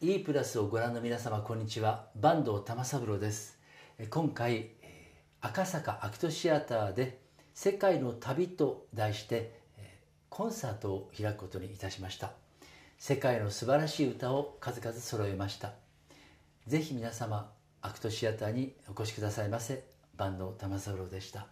E プラスをご覧の皆様こんにちは坂東玉三郎です今回赤坂アクトシアターで「世界の旅」と題してコンサートを開くことにいたしました世界の素晴らしい歌を数々揃えました是非皆様アクトシアターにお越しくださいませ坂東玉三郎でした